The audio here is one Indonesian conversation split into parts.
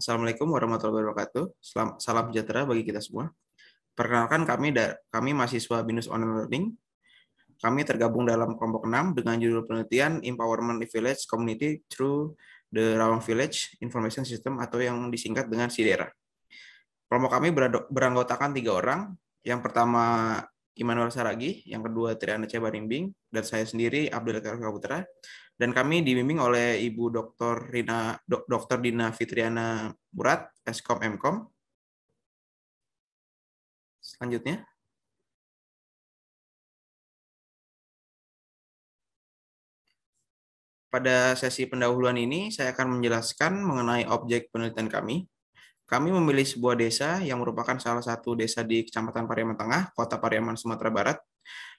Assalamualaikum warahmatullahi wabarakatuh. Salam, salam sejahtera bagi kita semua. Perkenalkan kami da, kami mahasiswa Binus Online Learning. Kami tergabung dalam kelompok 6 dengan judul penelitian Empowerment Village Community through the Rawang Village Information System atau yang disingkat dengan SIDERA. Kelompok kami beranggotakan tiga orang. Yang pertama Immanuel Saragi, yang kedua Triana Cebarimbing, dan saya sendiri Abdul Karim Putra. Dan kami dibimbing oleh Ibu Dr. Rina Dr. Dina Fitriana Murat, Eskom Mkom. Selanjutnya. Pada sesi pendahuluan ini, saya akan menjelaskan mengenai objek penelitian kami, kami memilih sebuah desa yang merupakan salah satu desa di Kecamatan Pariaman Tengah, Kota Pariaman, Sumatera Barat.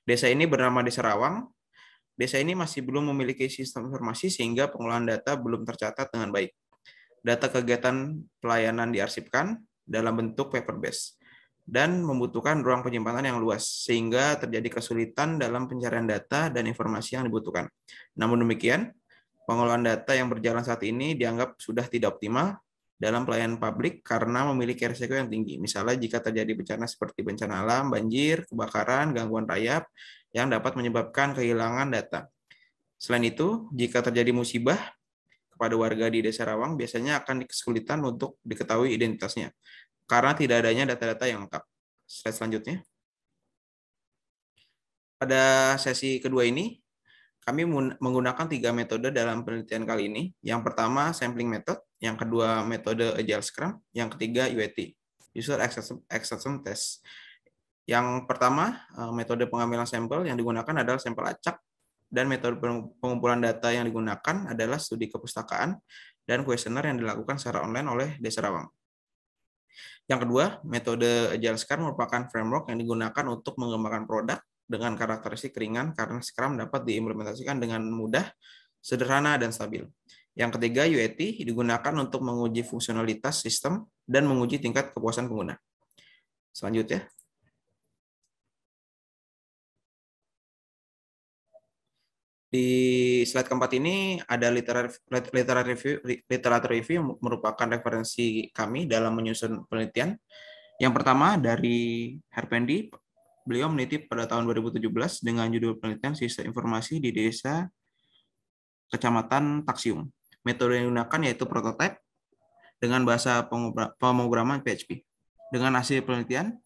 Desa ini bernama Desa Rawang. Desa ini masih belum memiliki sistem informasi sehingga pengelolaan data belum tercatat dengan baik. Data kegiatan pelayanan diarsipkan dalam bentuk paper base dan membutuhkan ruang penyimpanan yang luas, sehingga terjadi kesulitan dalam pencarian data dan informasi yang dibutuhkan. Namun demikian, pengelolaan data yang berjalan saat ini dianggap sudah tidak optimal dalam pelayanan publik karena memiliki risiko yang tinggi. Misalnya jika terjadi bencana seperti bencana alam, banjir, kebakaran, gangguan rayap yang dapat menyebabkan kehilangan data. Selain itu, jika terjadi musibah kepada warga di Desa Rawang biasanya akan kesulitan untuk diketahui identitasnya karena tidak adanya data-data yang lengkap. Slide selanjutnya. Pada sesi kedua ini, kami menggunakan tiga metode dalam penelitian kali ini. Yang pertama, sampling method yang kedua metode Agile Scrum, yang ketiga UAT, User Acceptance Test. Yang pertama, eh, metode pengambilan sampel yang digunakan adalah sampel acak, dan metode pengumpulan data yang digunakan adalah studi kepustakaan dan kuesioner yang dilakukan secara online oleh Desa Rawang. Yang kedua, metode Agile Scrum merupakan framework yang digunakan untuk mengembangkan produk dengan karakteristik ringan karena Scrum dapat diimplementasikan dengan mudah, sederhana, dan stabil. Yang ketiga, UAT digunakan untuk menguji fungsionalitas sistem dan menguji tingkat kepuasan pengguna. Selanjutnya. Di slide keempat ini ada literatur review, literatur review yang merupakan referensi kami dalam menyusun penelitian. Yang pertama dari Herpendi, beliau meneliti pada tahun 2017 dengan judul penelitian sistem informasi di desa Kecamatan Taksium. Metode yang digunakan yaitu prototype dengan bahasa pemrograman PHP. Dengan hasil penelitian,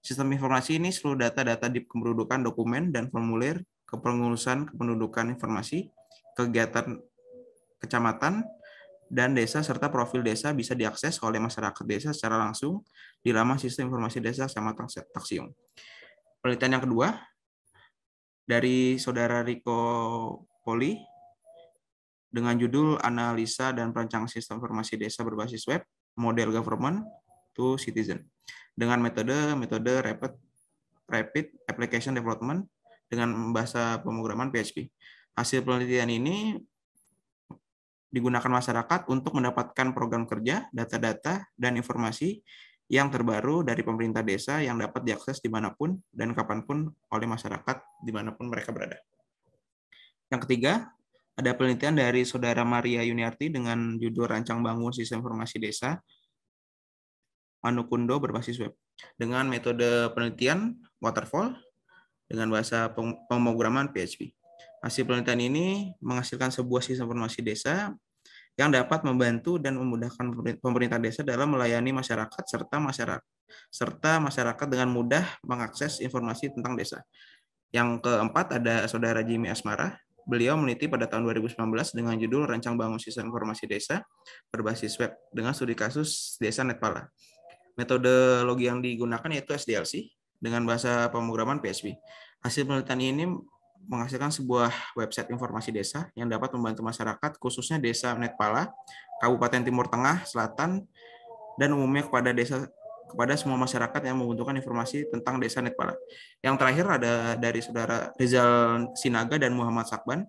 sistem informasi ini seluruh data-data di kependudukan dokumen dan formulir, kepengurusan kependudukan informasi, kegiatan kecamatan, dan desa serta profil desa bisa diakses oleh masyarakat desa secara langsung di laman sistem informasi desa sama Taksium. Penelitian yang kedua dari saudara Riko Poli dengan judul Analisa dan Perancangan Sistem Informasi Desa Berbasis Web, Model Government to Citizen, dengan metode metode rapid, rapid Application Development dengan bahasa pemrograman PHP. Hasil penelitian ini digunakan masyarakat untuk mendapatkan program kerja, data-data, dan informasi yang terbaru dari pemerintah desa yang dapat diakses dimanapun dan kapanpun oleh masyarakat dimanapun mereka berada. Yang ketiga, ada penelitian dari saudara Maria Yuniarti dengan judul Rancang Bangun Sistem Informasi Desa Manukundo berbasis web dengan metode penelitian waterfall dengan bahasa pemrograman PHP. Hasil penelitian ini menghasilkan sebuah sistem informasi desa yang dapat membantu dan memudahkan pemerintah desa dalam melayani masyarakat serta masyarakat serta masyarakat dengan mudah mengakses informasi tentang desa. Yang keempat ada saudara Jimmy Asmara Beliau meneliti pada tahun 2019 dengan judul Rancang Bangun Sistem Informasi Desa berbasis web dengan studi kasus Desa Netpala. Metodologi yang digunakan yaitu SDLC dengan bahasa pemrograman PHP. Hasil penelitian ini menghasilkan sebuah website informasi desa yang dapat membantu masyarakat khususnya desa Netpala, Kabupaten Timur Tengah, Selatan, dan umumnya kepada desa kepada semua masyarakat yang membutuhkan informasi tentang Desa Netpala. Yang terakhir ada dari saudara Rizal Sinaga dan Muhammad Sakban.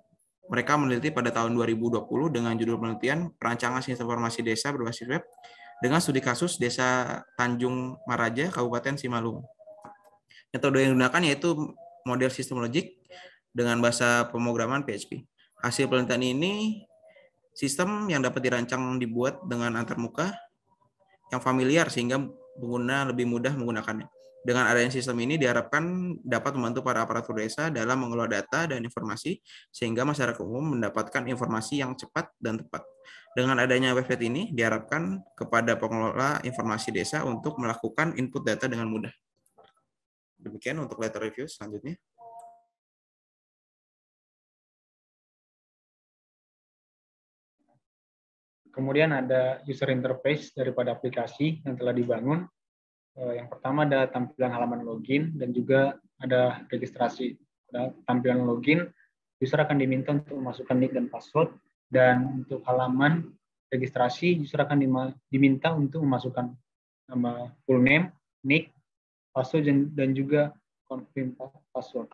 Mereka meneliti pada tahun 2020 dengan judul penelitian Perancangan Sistem Informasi Desa berbasis web dengan studi kasus Desa Tanjung Maraja, Kabupaten Simalung. Metode yang digunakan yaitu model sistem logik dengan bahasa pemrograman PHP. Hasil penelitian ini sistem yang dapat dirancang dibuat dengan antarmuka yang familiar sehingga pengguna lebih mudah menggunakannya. Dengan adanya sistem ini diharapkan dapat membantu para aparatur desa dalam mengelola data dan informasi sehingga masyarakat umum mendapatkan informasi yang cepat dan tepat. Dengan adanya website ini diharapkan kepada pengelola informasi desa untuk melakukan input data dengan mudah. Demikian untuk letter review selanjutnya. Kemudian ada user interface daripada aplikasi yang telah dibangun. Eh, yang pertama ada tampilan halaman login dan juga ada registrasi. Pada tampilan login, user akan diminta untuk memasukkan nick dan password. Dan untuk halaman registrasi, user akan diminta untuk memasukkan nama full name, nick, password, dan juga confirm password.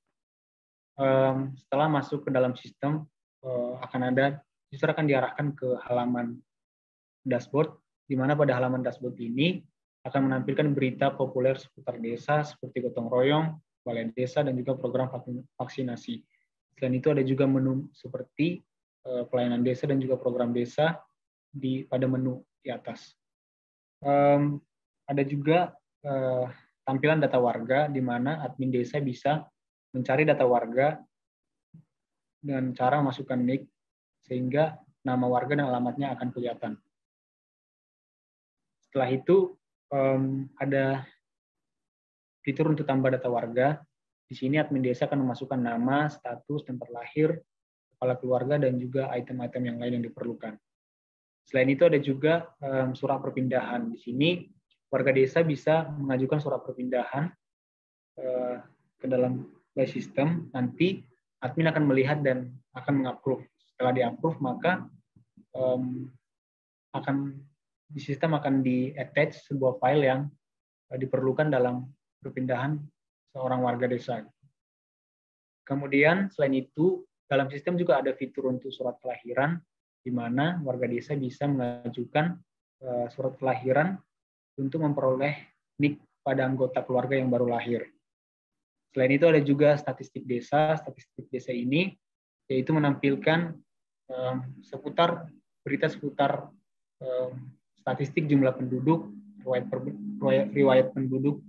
Setelah masuk ke dalam sistem, eh, akan ada user akan diarahkan ke halaman dashboard, di mana pada halaman dashboard ini akan menampilkan berita populer seputar desa seperti gotong royong, balai desa, dan juga program vaksinasi. Selain itu ada juga menu seperti eh, pelayanan desa dan juga program desa di pada menu di atas. Um, ada juga uh, tampilan data warga di mana admin desa bisa mencari data warga dengan cara memasukkan nick sehingga nama warga dan alamatnya akan kelihatan. Setelah itu um, ada fitur untuk tambah data warga. Di sini admin desa akan memasukkan nama, status, tempat lahir, kepala keluarga, dan juga item-item yang lain yang diperlukan. Selain itu ada juga um, surat perpindahan. Di sini warga desa bisa mengajukan surat perpindahan uh, ke dalam by system. Nanti admin akan melihat dan akan mengapprove. Setelah diapprove maka um, akan di sistem akan di-attach sebuah file yang eh, diperlukan dalam perpindahan seorang warga desa. Kemudian selain itu, dalam sistem juga ada fitur untuk surat kelahiran, di mana warga desa bisa mengajukan eh, surat kelahiran untuk memperoleh nik pada anggota keluarga yang baru lahir. Selain itu ada juga statistik desa. Statistik desa ini yaitu menampilkan eh, seputar berita seputar statistik jumlah penduduk, riwayat, per, riwayat penduduk,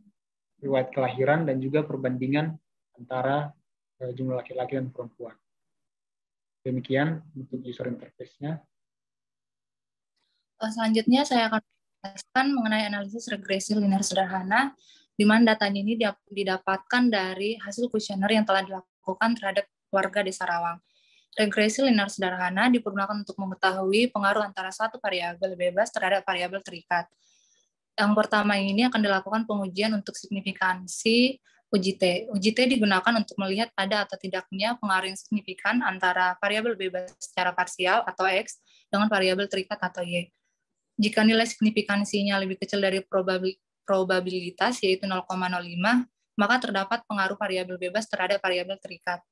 riwayat kelahiran, dan juga perbandingan antara eh, jumlah laki-laki dan perempuan. Demikian untuk user interface-nya. Eh, selanjutnya saya akan menjelaskan mengenai analisis regresi linear sederhana, di mana datanya ini didapatkan dari hasil kuesioner yang telah dilakukan terhadap warga di sarawang Regresi linear sederhana dipergunakan untuk mengetahui pengaruh antara satu variabel bebas terhadap variabel terikat. Yang pertama ini akan dilakukan pengujian untuk signifikansi Uji T. Uji T digunakan untuk melihat ada atau tidaknya pengaruh yang signifikan antara variabel bebas secara parsial atau X dengan variabel terikat atau Y. Jika nilai signifikansinya lebih kecil dari probabilitas, yaitu 0,05, maka terdapat pengaruh variabel bebas terhadap variabel terikat.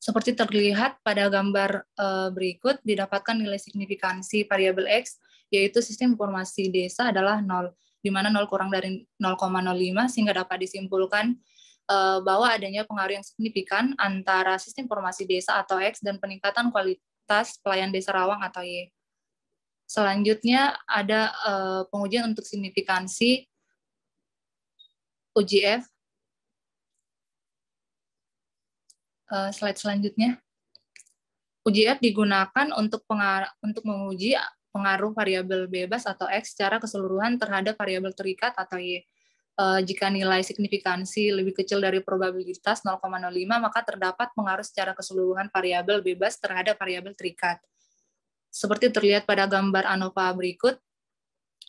Seperti terlihat pada gambar eh, berikut, didapatkan nilai signifikansi variabel X, yaitu sistem informasi desa adalah 0, di mana 0 kurang dari 0,05 sehingga dapat disimpulkan eh, bahwa adanya pengaruh yang signifikan antara sistem informasi desa atau X dan peningkatan kualitas pelayan desa Rawang atau Y. Selanjutnya ada eh, pengujian untuk signifikansi UGF. Eh, slide selanjutnya. UJR digunakan untuk untuk menguji pengaruh variabel bebas atau X secara keseluruhan terhadap variabel terikat atau Y. E, jika nilai signifikansi lebih kecil dari probabilitas 0,05, maka terdapat pengaruh secara keseluruhan variabel bebas terhadap variabel terikat. Seperti terlihat pada gambar ANOVA berikut,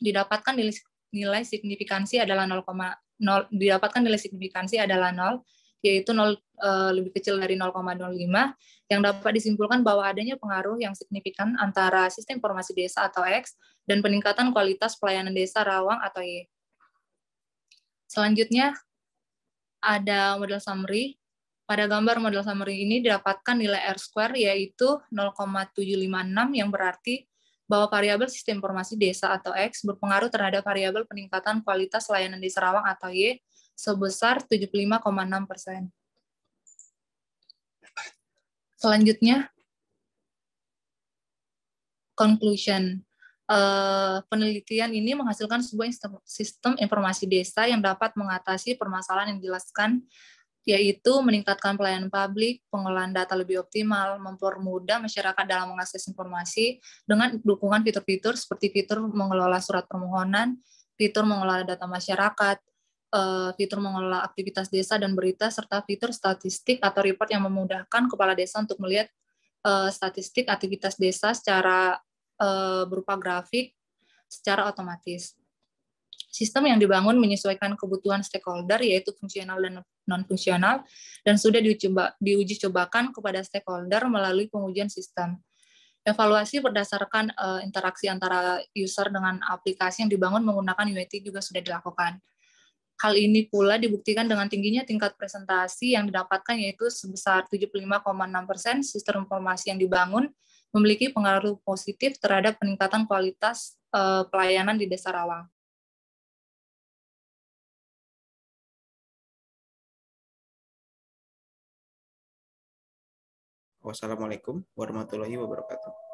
didapatkan nilai, nilai signifikansi adalah 0, 0, didapatkan nilai signifikansi adalah 0, yaitu 0, e, eh, lebih kecil dari 0,05 yang dapat disimpulkan bahwa adanya pengaruh yang signifikan antara sistem informasi desa atau X dan peningkatan kualitas pelayanan desa Rawang atau Y. Selanjutnya ada model summary. Pada gambar model summary ini didapatkan nilai R square yaitu 0,756 yang berarti bahwa variabel sistem informasi desa atau X berpengaruh terhadap variabel peningkatan kualitas layanan di Sarawang atau Y sebesar 75,6 persen. Selanjutnya, conclusion. Eh, penelitian ini menghasilkan sebuah sistem informasi desa yang dapat mengatasi permasalahan yang dijelaskan, yaitu meningkatkan pelayanan publik, pengelolaan data lebih optimal, mempermudah masyarakat dalam mengakses informasi dengan dukungan fitur-fitur seperti fitur mengelola surat permohonan, fitur mengelola data masyarakat, uh, fitur mengelola aktivitas desa dan berita, serta fitur statistik atau report yang memudahkan kepala desa untuk melihat uh, statistik aktivitas desa secara uh, berupa grafik secara otomatis. Sistem yang dibangun menyesuaikan kebutuhan stakeholder, yaitu fungsional dan non-fungsional, dan sudah diuji cobakan kepada stakeholder melalui pengujian sistem. Evaluasi berdasarkan uh, interaksi antara user dengan aplikasi yang dibangun menggunakan UAT juga sudah dilakukan. Hal ini pula dibuktikan dengan tingginya tingkat presentasi yang didapatkan yaitu sebesar 75,6 persen sistem informasi yang dibangun memiliki pengaruh positif terhadap peningkatan kualitas uh, pelayanan di Desa Rawang. Wassalamualaikum warahmatullahi wabarakatuh.